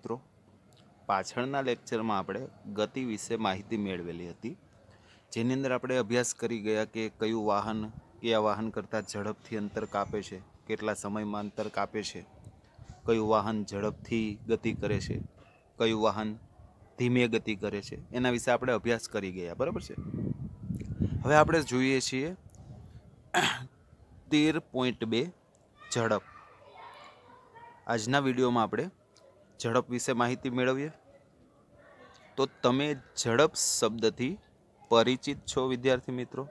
મિત્રો પાછળના લેક્ચરમાં આપણે ગતિ વિશે માહિતી મેળવેલી હતી જેની અંદર આપણે અભ્યાસ કરી ગયા કે કયું વાહન કયા વાહન કરતાં ઝડપથી અંતર કાપે છે કેટલા સમયમાં અંતર કાપે છે કયું વાહન ઝડપથી ગતિ કરે છે કયું વાહન ધીમે ગતિ કરે છે એના વિશે આપણે અભ્યાસ કરી ગયા બરાબર છે હવે આપણે જોઈએ છીએ તેર પોઈન્ટ બે ઝડપ આજના વિડીયોમાં આપણે ઝડપ વિશે માહિતી મેળવીએ તો તમે ઝડપ શબ્દથી પરિચિત છો વિદ્યાર્થી મિત્રો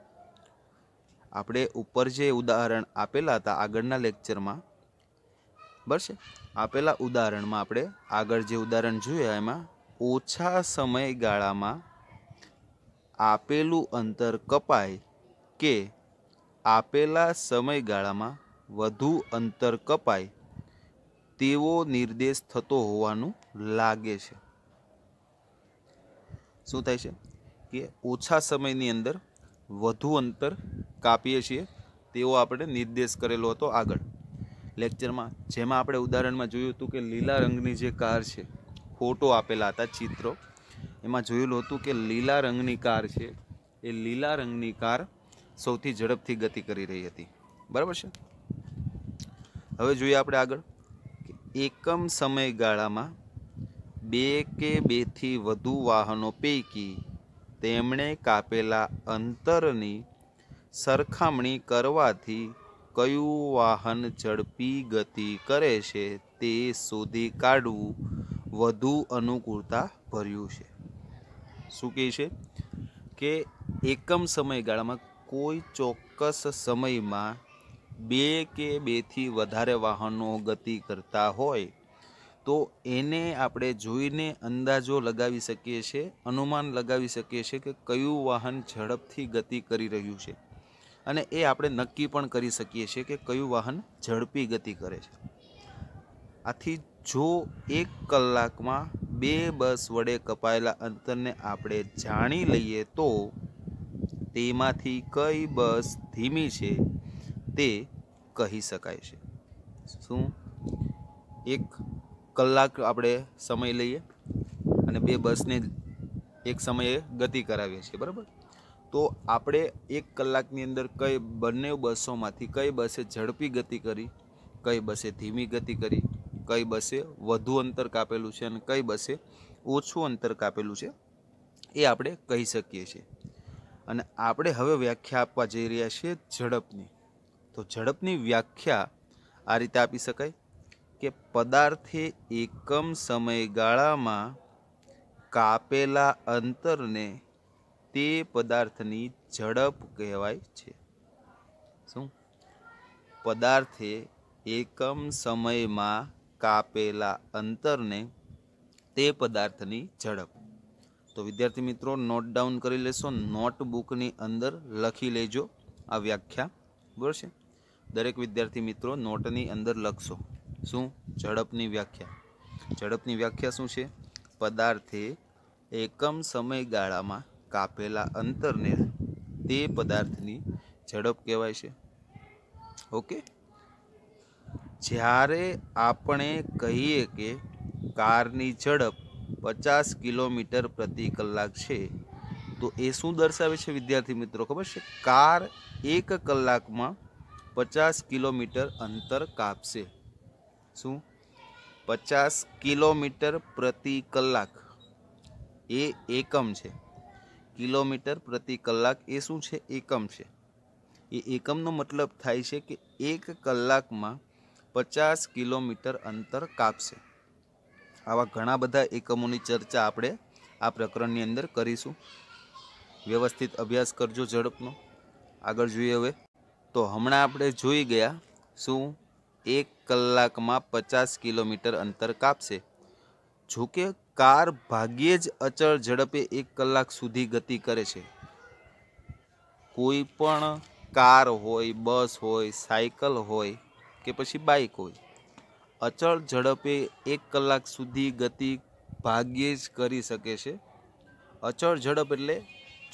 આપણે ઉપર જે ઉદાહરણ આપેલા હતા આગળના લેક્ચરમાં બરાબર આપેલા ઉદાહરણમાં આપણે આગળ જે ઉદાહરણ જોયા એમાં ઓછા સમયગાળામાં આપેલું અંતર કપાય કે આપેલા સમયગાળામાં વધુ અંતર કપાય તેવો નિર્દેશ થતો હોવાનું લાગે છે શું થાય છે કે ઓછા સમયની અંદર વધુ અંતર કાપીએ છીએ તેવો આપણે નિર્દેશ કરેલો હતો આગળ લેક્ચરમાં જેમાં આપણે ઉદાહરણમાં જોયું હતું કે લીલા રંગની જે કાર છે ફોટો આપેલા હતા ચિત્રો એમાં જોયેલું હતું કે લીલા રંગની કાર છે એ લીલા રંગની કાર સૌથી ઝડપથી ગતિ કરી રહી હતી બરાબર છે હવે જોઈએ આપણે આગળ એકમ સમયગાળામાં બે કે બેથી વધુ વાહનો પૈકી તેમણે કાપેલા અંતરની સરખામણી કરવાથી કયું વાહન ઝડપી ગતિ કરે છે તે શોધી કાઢવું વધુ અનુકૂળતા ભર્યું છે શું કહે છે કે એકમ સમયગાળામાં કોઈ ચોક્કસ સમયમાં બે કે બેથી વધારે વાહનો ગતિ કરતા હોય તો એને આપણે જોઈને અંદાજો લગાવી શકીએ છીએ અનુમાન લગાવી શકીએ છીએ કે કયું વાહન ઝડપથી ગતિ કરી રહ્યું છે અને એ આપણે નક્કી પણ કરી શકીએ છીએ કે કયું વાહન ઝડપી ગતિ કરે છે આથી જો એક કલાકમાં બે બસ વડે કપાયેલા અંતરને આપણે જાણી લઈએ તો તેમાંથી કઈ બસ ધીમી છે તે કહી શકાય છે શું એક કલાક આપણે સમય લઈએ અને બે બસને એક સમયે ગતિ કરાવીએ છીએ બરાબર તો આપણે એક કલાકની અંદર કઈ બંને બસોમાંથી કઈ બસે ઝડપી ગતિ કરી કઈ બસે ધીમી ગતિ કરી કઈ બસે વધુ અંતર કાપેલું છે અને કઈ બસે ઓછું અંતર કાપેલું છે એ આપણે કહી શકીએ છીએ અને આપણે હવે વ્યાખ્યા આપવા જઈ રહ્યા છીએ ઝડપની તો ઝડપની વ્યાખ્યા આ રીતે આપી શકાય કે પદાર્થે એકમ સમયગાળામાં કાપેલા અંતરને તે પદાર્થની ઝડપ કહેવાય છે શું પદાર્થે એકમ સમયમાં કાપેલા અંતરને તે પદાર્થની ઝડપ તો વિદ્યાર્થી મિત્રો નોટ ડાઉન કરી લેશો નોટબુકની અંદર લખી લેજો આ વ્યાખ્યા બરાબર છે દરેક વિદ્યાર્થી મિત્રો નોટની અંદર લખશો શું ઝડપની વ્યાખ્યા ઝડપની વ્યાખ્યા શું છે પદાર્થે એકમ સમયગાળામાં કાપેલા અંતરને તે પદાર્થની ઝડપ કહેવાય છે ઓકે જ્યારે આપણે કહીએ કે કારની ઝડપ પચાસ કિલોમીટર પ્રતિ કલાક છે તો એ શું દર્શાવે છે વિદ્યાર્થી મિત્રો ખબર છે કાર એક કલાકમાં પચાસ કિલોમીટર અંતર કાપશે શું પચાસ કિલોમીટર પ્રતિ કલાક એ એકમ છે કિલોમીટર પ્રતિ કલાક એ શું છે એકમ છે એ એકમનો મતલબ થાય છે કે એક કલાકમાં પચાસ કિલોમીટર અંતર કાપશે આવા ઘણા બધા એકમોની ચર્ચા આપણે આ પ્રકરણની અંદર કરીશું વ્યવસ્થિત અભ્યાસ કરજો ઝડપનો આગળ જોઈએ હવે તો હમણાં આપણે જોઈ ગયા શું એક કલાકમાં પચાસ કિલોમીટર અંતર કાપશે જોકે કાર ભાગ્યે જ અચળ ઝડપે એક કલાક સુધી ગતિ કરે છે કોઈ પણ કાર હોય બસ હોય સાયકલ હોય કે પછી બાઇક હોય અચળ ઝડપે એક કલાક સુધી ગતિ ભાગ્યે જ કરી શકે છે અચળ ઝડપ એટલે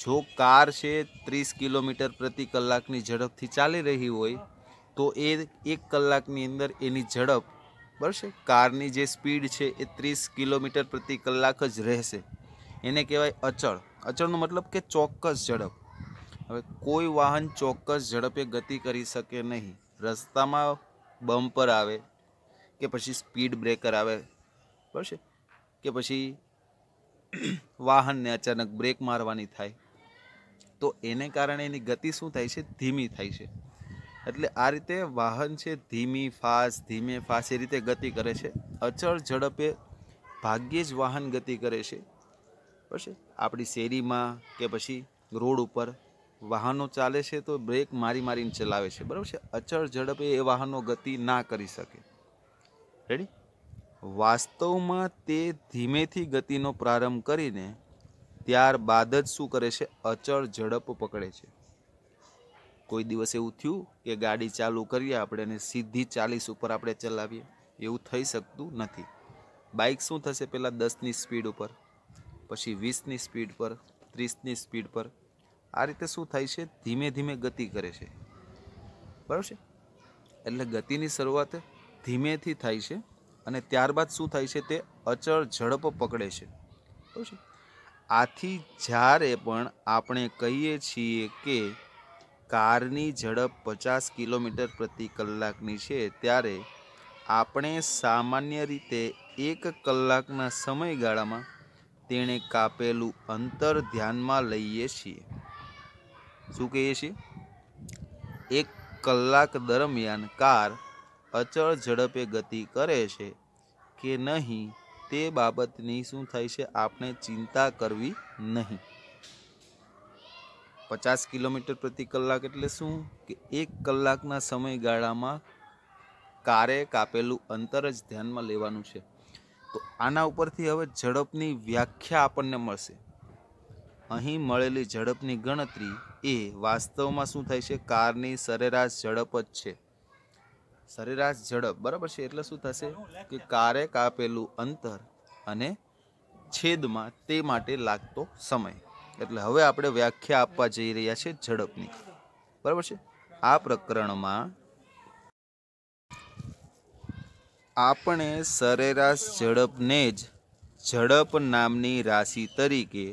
જો કાર છે ત્રીસ કિલોમીટર પ્રતિ કલાકની ઝડપથી ચાલી રહી હોય તો એ એક કલાકની અંદર એની ઝડપ બરાબર કારની જે સ્પીડ છે એ ત્રીસ કિલોમીટર પ્રતિ કલાક જ રહેશે એને કહેવાય અચળ અચળનો મતલબ કે ચોક્કસ ઝડપ હવે કોઈ વાહન ચોક્કસ ઝડપે ગતિ કરી શકે નહીં રસ્તામાં બમ્પર આવે કે પછી સ્પીડ બ્રેકર આવે બરાબર કે પછી વાહનને અચાનક બ્રેક મારવાની થાય તો એને કારણે એની ગતિ શું થાય છે ધીમી થાય છે એટલે આ રીતે વાહન છે ધીમી ફાસ ધીમે ફાસ એ રીતે ગતિ કરે છે અચળ ઝડપે ભાગ્યે જ વાહન ગતિ કરે છે પછી આપણી શેરીમાં કે પછી રોડ ઉપર વાહનો ચાલે છે તો બ્રેક મારી મારીને ચલાવે છે બરાબર છે અચળ ઝડપે એ વાહનો ગતિ ના કરી શકે રેડી વાસ્તવમાં તે ધીમેથી ગતિનો પ્રારંભ કરીને ત્યારબાદ જ શું કરે છે અચળ ઝડપ પકડે છે કોઈ દિવસ એવું થયું કે ગાડી ચાલુ કરીએ આપણે અને સીધી ચાલીસ ઉપર આપણે ચલાવીએ એવું થઈ શકતું નથી બાઇક શું થશે પહેલાં દસની સ્પીડ ઉપર પછી વીસની સ્પીડ પર ત્રીસની સ્પીડ પર આ રીતે શું થાય છે ધીમે ધીમે ગતિ કરે છે બરાબર છે એટલે ગતિની શરૂઆત ધીમેથી થાય છે અને ત્યારબાદ શું થાય છે તે અચળ ઝડપ પકડે છે બરાબર છે આથી જ્યારે પણ આપણે કહીએ છીએ કે કારની ઝડપ પચાસ કિલોમીટર પ્રતિ કલાકની છે ત્યારે આપણે સામાન્ય રીતે એક કલાકના સમયગાળામાં તેણે કાપેલું અંતર ધ્યાનમાં લઈએ છીએ શું કહીએ છીએ એક કલાક દરમિયાન કાર અચળ ઝડપે ગતિ કરે છે કે નહીં તે બાબતની શું થાય છે આપણે ચિંતા કરવી નહીં પચાસ કિલોમીટર પ્રતિ કલાક એટલે શું કે એક કલાકના સમયગાળામાં કારે કાપેલું અંતર જ ધ્યાનમાં લેવાનું છે તો આના ઉપરથી હવે ઝડપની વ્યાખ્યા આપણને મળશે અહીં મળેલી ઝડપની ગણતરી એ વાસ્તવમાં શું થાય છે કારની સરેરાશ ઝડપ જ છે સરેરાશ ઝડપ બરાબર છે એટલે શું થશે કે કારે કાપેલું અંતર અને છેદમાં તે માટે લાગતો સમય એટલે હવે આપણે વ્યાખ્યા આપવા જઈ રહ્યા છે ઝડપની બરાબર છે આ પ્રકરણમાં આપણે સરેરાશ ઝડપને જ ઝડપ નામની રાશિ તરીકે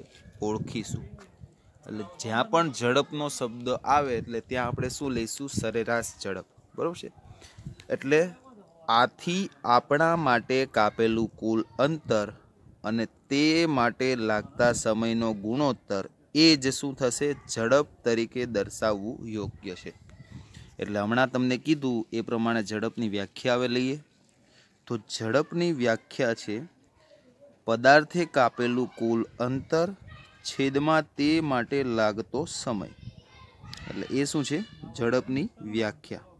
ઓળખીશું એટલે જ્યાં પણ ઝડપનો શબ્દ આવે એટલે ત્યાં આપણે શું લઈશું સરેરાશ ઝડપ બરાબર છે એટલે આથી આપણા માટે કાપેલું કુલ અંતર અને તે માટે લાગતા સમયનો ગુણોત્તર એ જ શું થશે ઝડપ તરીકે દર્શાવવું યોગ્ય છે એટલે હમણાં તમને કીધું એ પ્રમાણે ઝડપની વ્યાખ્યા આવે લઈએ તો ઝડપની વ્યાખ્યા છે પદાર્થે કાપેલું કુલ અંતર છેદમાં તે માટે લાગતો સમય એટલે એ શું છે ઝડપની વ્યાખ્યા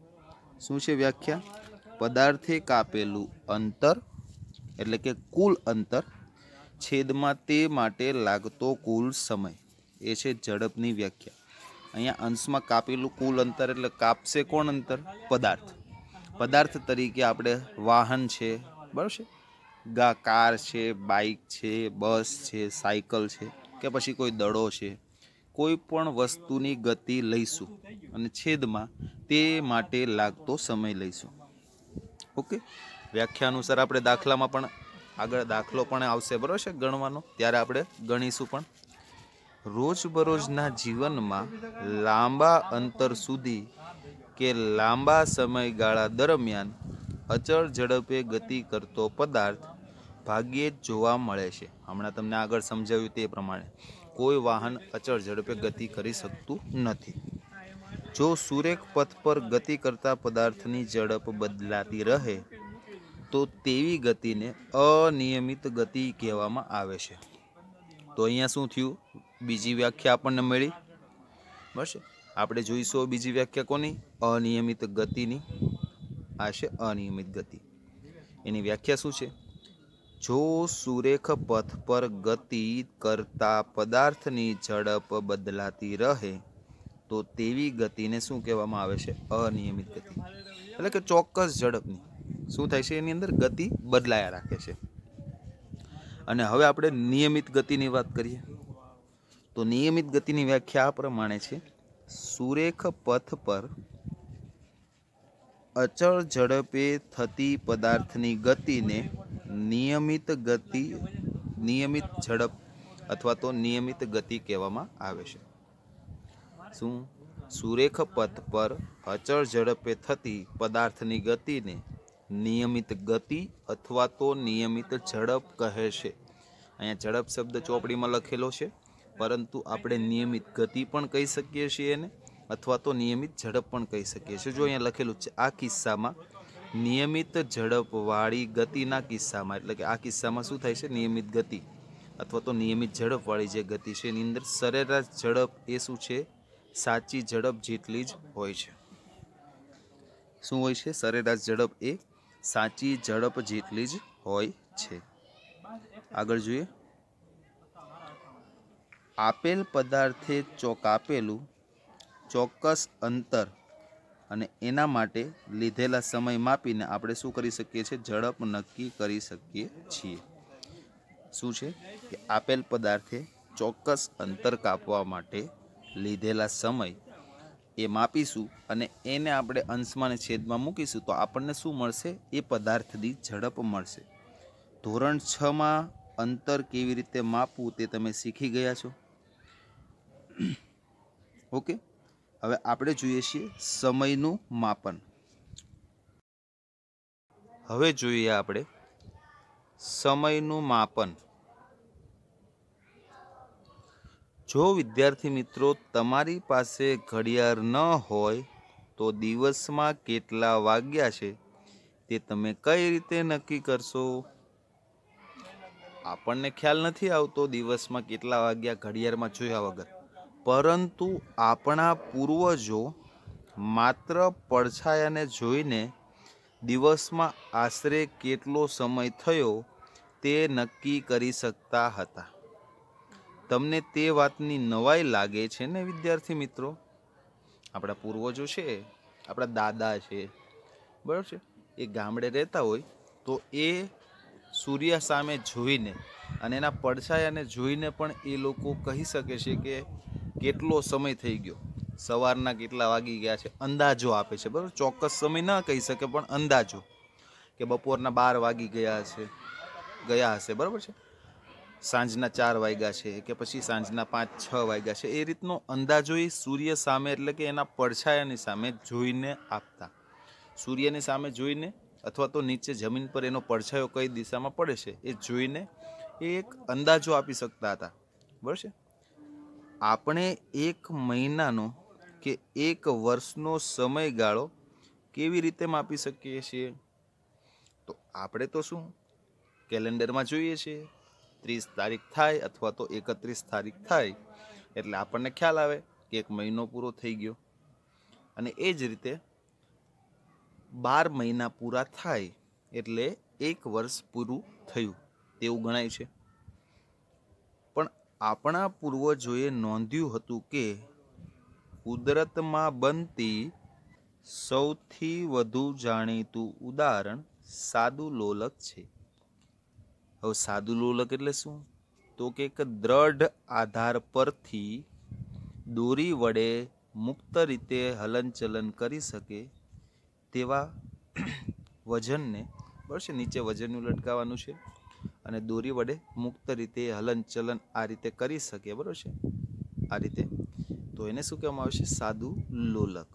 શું છે વ્યાખ્યા પદાર્થે કાપેલું અંતર એટલે કે કુલ અંતર છેદમાં તે માટે લાગતો કુલ સમય એ છે ઝડપની વ્યાખ્યા અહીંયા અંશમાં કાપેલું કુલ અંતર એટલે કાપશે કોણ અંતર પદાર્થ પદાર્થ તરીકે આપણે વાહન છે બરાબર છે ગા કાર છે બાઇક છે બસ છે સાયકલ છે કે પછી કોઈ દડો છે કોઈ પણ વસ્તુની ગતિ લઈશું અને છેદમાં તે માટે લાગતો સમય લઈશું ઓકે વ્યાખ્યા અનુસાર આપણે દાખલામાં પણ આગળ દાખલો પણ આવશે બરાબર છે ગણવાનો ત્યારે આપણે ગણીશું પણ રોજબરોજના જીવનમાં લાંબા અંતર સુધી કે લાંબા સમયગાળા દરમિયાન અચળ ઝડપે ગતિ કરતો પદાર્થ ભાગ્યે જોવા મળે છે હમણાં તમને આગળ સમજાવ્યું તે પ્રમાણે કોઈ વાહન અચળ ઝડપે ગતિ કરી શકતું નથી જો સુરેખ પથ પર ગતિ કરતા પદાર્થની ઝડપ બદલાતી રહે તો તેવી ગતિને અનિયમિત ગતિ કહેવામાં આવે છે તો અહીંયા શું થયું બીજી વ્યાખ્યા આપણને મળી બસ આપણે જોઈશું બીજી વ્યાખ્યા કોની અનિયમિત ગતિની આ છે અનિયમિત ગતિ એની વ્યાખ્યા શું છે જો સુરેખ પથ પર ગતિ કરતા પદાર્થની ઝડપ બદલાતી રહે તો તેવી ગતિને શું કહેવામાં આવે છે અનિયમિત ગતિ એટલે કે ચોક્કસ ઝડપની શું થાય છે એની અંદર ગતિ બદલાયા રાખે છે અને હવે આપણે નિયમિત ગતિની વાત કરીએ તો નિયમિત ગતિની વ્યાખ્યા આ પ્રમાણે છે સુરેખ પથ પર અચળ ઝડપે થતી પદાર્થની ગતિને નિયમિત ગતિ નિયમિત ઝડપ અથવા તો નિયમિત ગતિ કહેવામાં આવે છે શું સુરેખ પથ પર અચળ ઝડપે થતી પદાર્થની ગતિને નિયમિત ગતિ અથવા તો નિયમિત ઝડપ કહે છે અહીંયા ઝડપ શબ્દ ચોપડીમાં લખેલો છે પરંતુ આપણે નિયમિત ગતિ પણ કહી શકીએ છીએ એને અથવા તો નિયમિત ઝડપ પણ કહી શકીએ છીએ જો અહીંયા લખેલું છે આ કિસ્સામાં નિયમિત ઝડપવાળી ગતિના કિસ્સામાં એટલે કે આ કિસ્સામાં શું થાય છે નિયમિત ગતિ અથવા તો નિયમિત ઝડપવાળી જે ગતિ છે એની અંદર સરેરાશ ઝડપ એ શું છે સાચી ઝડપ જેટલી જ હોય છે શું હોય છે સરેરાશ ઝડપ એ સાચી ઝડપ જેટલી જ હોય છે આગળ જોઈએ આપેલ પદાર્થે ચોક આપેલું ચોક્કસ અંતર અને એના માટે લીધેલા સમય માપીને આપણે શું કરી શકીએ છીએ ઝડપ નક્કી કરી શકીએ છીએ શું છે કે આપેલ પદાર્થે ચોક્કસ અંતર કાપવા માટે લીધેલા સમય એ માપીશું અને એને આપણે અંશમાં છેદમાં મૂકીશું તો આપણને શું મળશે એ પદાર્થની ઝડપ મળશે ધોરણ છમાં અંતર કેવી રીતે માપવું તે તમે શીખી ગયા છો ઓકે હવે આપણે જોઈએ છીએ સમયનું માપન હવે જોઈએ આપણે સમયનું માપન જો વિદ્યાર્થી મિત્રો તમારી પાસે ઘડિયાળ ન હોય તો દિવસમાં કેટલા વાગ્યા છે તે તમે કઈ રીતે નક્કી કરશો આપણને ખ્યાલ નથી આવતો દિવસમાં કેટલા વાગ્યા ઘડિયાળમાં જોયા વગર પરંતુ આપણા પૂર્વજો માત્ર પડછાયાને જોઈને દિવસમાં આશરે કેટલો સમય થયો તે નક્કી કરી શકતા હતા તમને તે વાતની નવાઈ લાગે છે ને વિદ્યાર્થી મિત્રો આપણા પૂર્વજો છે આપણા દાદા છે બરાબર છે એ ગામડે રહેતા હોય તો એ સૂર્ય સામે જોઈને અને એના પડછાયાને જોઈને પણ એ લોકો કહી શકે છે કે કેટલો સમય થઈ ગયો સવારના કેટલા વાગી ગયા છે અંદાજો આપે છે બરાબર ચોક્કસ સમય ન કહી શકે પણ અંદાજો કે બપોરના બાર વાગી ગયા છે ગયા હશે બરાબર છે સાંજના ચાર વાગ્યા છે કે પછી સાંજના પાંચ છ વાગ્યા છે એ રીતનો અંદાજો એ સૂર્ય સામે એટલે કે એના પડછાયાની સામે જોઈને આપતા સૂર્યની સામે જોઈને અથવા તો નીચે જમીન પર એનો પડછાયો કઈ દિશામાં પડે છે એ જોઈને એ એક અંદાજો આપી શકતા હતા બરાબર છે આપણે એક મહિનાનો કે એક વર્ષનો સમયગાળો કેવી રીતે માપી શકીએ છીએ તો આપણે તો શું કેલેન્ડરમાં જોઈએ છીએ ત્રીસ તારીખ થાય અથવા તો એકત્રીસ તારીખ થાય એટલે આપણને ખ્યાલ આવે કે એક મહિનો પૂરો થઈ ગયો અને એ જ રીતે બાર મહિના પૂરા થાય એટલે એક વર્ષ પૂરું થયું તેવું ગણાય છે આપણા પૂર્વજોએ નોંધ્યું હતું કે કુદરતમાં બનતી સૌથી વધુ જાણીતું ઉદાહરણ સાદુ લોલક છે હવે સાદુ લોલક એટલે શું તો કે એક દ્રઢ આધાર પરથી દોરી વડે મુક્ત રીતે હલનચલન કરી શકે તેવા વજનને બસ નીચે વજનનું લટકાવવાનું છે અને દોરી વડે મુક્ત રીતે હલનચલન આ રીતે કરી શકે બરાબર છે આ રીતે તો એને શું કહેવામાં આવે છે સાદું લોલક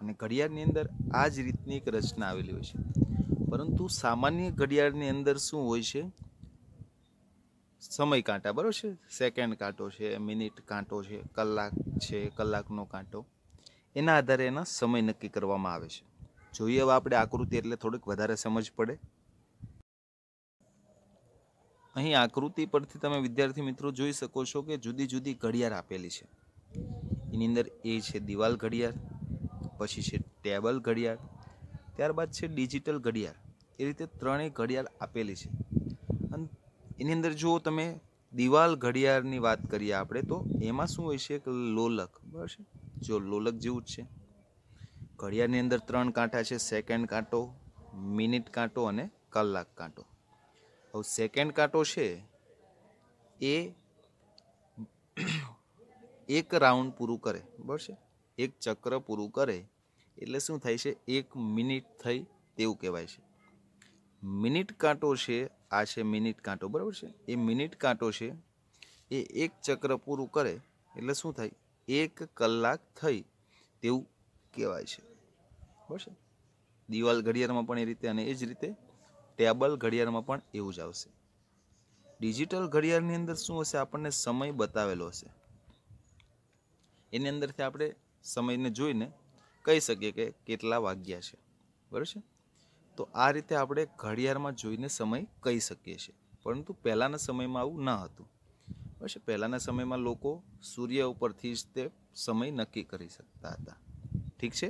અને ઘડિયાળની અંદર આ જ રીતની એક રચના આવેલી હોય છે પરંતુ સામાન્ય ઘડિયાળની અંદર શું હોય છે સમય કાંટા બરાબર છે સેકન્ડ કાંટો છે મિનિટ કાંટો છે કલાક છે કલાકનો કાંટો એના આધારે એના સમય નક્કી કરવામાં આવે છે જોઈએ હવે આપણે આકૃતિ એટલે થોડીક વધારે સમજ પડે અહીં આકૃતિ પરથી તમે વિદ્યાર્થી મિત્રો જોઈ શકો છો કે જુદી જુદી ઘડિયાળ આપેલી છે એની અંદર એ છે દિવાલ ઘડિયાળ પછી છે ટેબલ ઘડિયાળ ત્યારબાદ છે ડિજિટલ ઘડિયાળ એ રીતે ત્રણેય ઘડિયાળ આપેલી છે અને એની અંદર જો તમે દિવાલ ઘડિયાળની વાત કરીએ આપણે તો એમાં શું હોય છે કે લોલક બરાબર છે જો લોલક જેવું જ છે ઘડિયાળની અંદર ત્રણ કાંટા છે સેકન્ડ કાંટો મિનિટ કાંટો અને કલાક કાંટો હવે સેકન્ડ કાંટો છે એ એક રાઉન્ડ પૂરું કરે બરાબર છે એક ચક્ર પૂરું કરે એટલે શું થાય છે એક મિનિટ થઈ તેવું કહેવાય છે મિનિટ કાંટો છે આ છે મિનિટ કાંટો બરાબર છે એ મિનિટ કાંટો છે એ એક ચક્ર પૂરું કરે એટલે શું થાય એક કલાક થઈ તેવું કહેવાય છે બરાબર છે દિવાલ ઘડિયાળમાં પણ એ રીતે અને એ જ રીતે ટેબલ ઘડિયાળમાં પણ એવું જ આવશે ડિજિટલ ઘડિયાળની અંદર શું હશે આપણને સમય બતાવેલો હશે એની અંદરથી આપણે સમયને જોઈને કહી શકીએ કે કેટલા વાગ્યા છે બરાબર છે તો આ રીતે આપણે ઘડિયાળમાં જોઈને સમય કહી શકીએ છીએ પરંતુ પહેલાંના સમયમાં આવું ન હતું બરાબર છે પહેલાંના સમયમાં લોકો સૂર્ય ઉપરથી જ તે સમય નક્કી કરી શકતા હતા ઠીક છે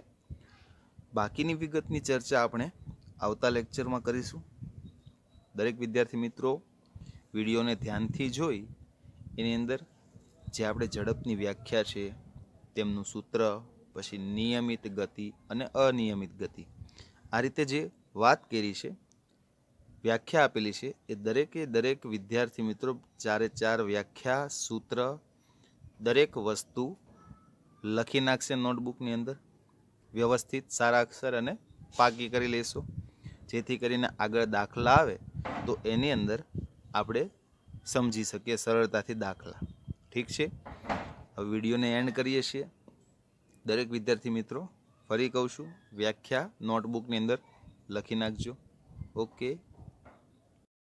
બાકીની વિગતની ચર્ચા આપણે આવતા લેક્ચરમાં કરીશું દરેક વિદ્યાર્થી મિત્રો વિડીયોને ધ્યાનથી જોઈ એની અંદર જે આપણે ઝડપની વ્યાખ્યા છે તેમનું સૂત્ર પછી નિયમિત ગતિ અને અનિયમિત ગતિ આ રીતે જે વાત કરી છે વ્યાખ્યા આપેલી છે એ દરેકે દરેક વિદ્યાર્થી મિત્રો ચારે ચાર વ્યાખ્યા સૂત્ર દરેક વસ્તુ લખી નાખશે નોટબુકની અંદર વ્યવસ્થિત સારા અક્ષર અને પાકી કરી લેશો જેથી કરીને આગળ દાખલા આવે તો એની અંદર આપણે સમજી શકીએ સરળતાથી દાખલા ઠીક છે હવે વિડીયોને એન્ડ કરીએ છીએ દરેક વિદ્યાર્થી મિત્રો ફરી કહું છું વ્યાખ્યા નોટબુકની અંદર લખી નાખજો ઓકે